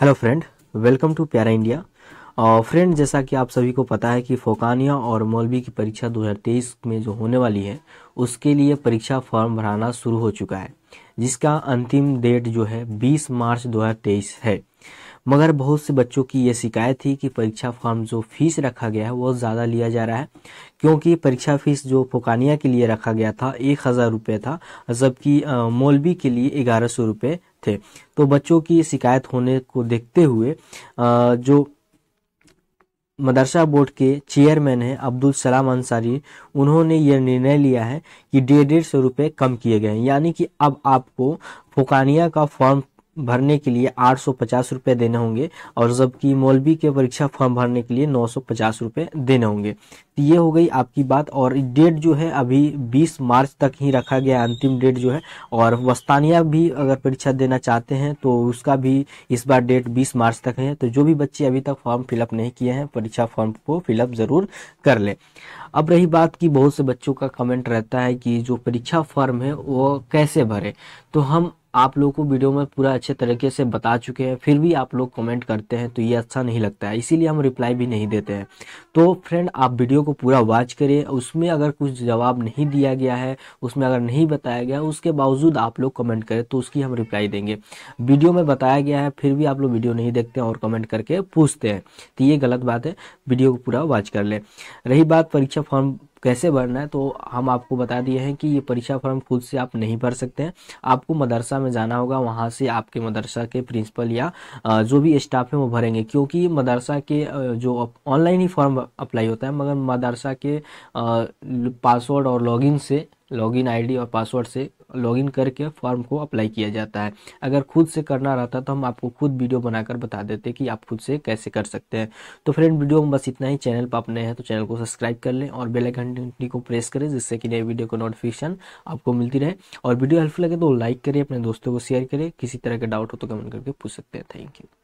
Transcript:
hello friend welcome to प्यारा India और friend जैसा कि आप सभी को पता है कि फोकानिया और मौलवी की परीक्षा 2023 में जो होने वाली है उसके लिए परीक्षा फॉर्म भराना शुरू हो चुका है जिसका अंतिम डेट जो है 20 मार्च 2023 है मगर बहुत से बच्चों की ये शिकायत थी कि परीक्षा फॉर्म जो फीस रखा गया है वो ज़्यादा लिया जा रहा है क्योंकि परीक्षा फीस जो फोकानिया के लिए रखा गया था एक हज़ार रुपये था जबकि मौलवी के लिए ग्यारह सौ रुपये थे तो बच्चों की शिकायत होने को देखते हुए जो मदरसा बोर्ड के चेयरमैन हैं अब्दुल सलाम अंसारी उन्होंने यह निर्णय लिया है कि डेढ़ डेढ़ सौ रुपये कम किए गए हैं यानी कि अब आपको फोकानिया का फॉर्म भरने के लिए आठ सौ पचास रुपये देने होंगे और जबकि मौलवी के परीक्षा फॉर्म भरने के लिए नौ सौ पचास रुपये देने होंगे तो ये हो गई आपकी बात और डेट जो है अभी बीस मार्च तक ही रखा गया अंतिम डेट जो है और वस्तानिया भी अगर परीक्षा देना चाहते हैं तो उसका भी इस बार डेट बीस मार्च तक है तो जो भी बच्चे अभी तक फॉर्म फिलअप नहीं किए हैं परीक्षा फॉर्म को फिलअप ज़रूर कर लें अब रही बात कि बहुत से बच्चों का कमेंट रहता है कि जो परीक्षा फॉर्म है वो कैसे भरे तो हम आप लोग को वीडियो में पूरा अच्छे तरीके से बता चुके हैं फिर भी आप लोग कमेंट करते हैं तो ये अच्छा नहीं लगता है इसीलिए हम रिप्लाई भी नहीं देते हैं तो फ्रेंड आप वीडियो को पूरा वॉच करिए उसमें अगर कुछ जवाब नहीं दिया गया है उसमें अगर नहीं बताया गया उसके बावजूद आप लोग कमेंट करें तो उसकी हम रिप्लाई देंगे वीडियो में बताया गया है फिर भी आप लोग वीडियो नहीं देखते और कमेंट करके पूछते हैं तो ये गलत बात है वीडियो को पूरा वॉच कर लें रही बात परीक्षा फॉर्म कैसे भरना है तो हम आपको बता दिए हैं कि ये परीक्षा फॉर्म खुद से आप नहीं भर सकते हैं आपको मदरसा में जाना होगा वहाँ से आपके मदरसा के प्रिंसिपल या जो भी स्टाफ है वो भरेंगे क्योंकि मदरसा के जो ऑनलाइन ही फॉर्म अप्लाई होता है मगर मदरसा के पासवर्ड और लॉगिन से लॉगिन आईडी और पासवर्ड से लॉगिन करके फॉर्म को अप्लाई किया जाता है अगर खुद से करना रहता तो हम आपको खुद वीडियो बनाकर बता देते कि आप खुद से कैसे कर सकते हैं तो फ्रेंड वीडियो में बस इतना ही चैनल पर अपने हैं तो चैनल को सब्सक्राइब कर लें और बेल आइकन घंटी को प्रेस करें जिससे कि नए वीडियो का नोटिफिकेशन आपको मिलती रहे और वीडियो हेल्पफुल लगे तो लाइक करें अपने दोस्तों को शेयर करें किसी तरह का डाउट हो तो कमेंट करके पूछ सकते हैं थैंक यू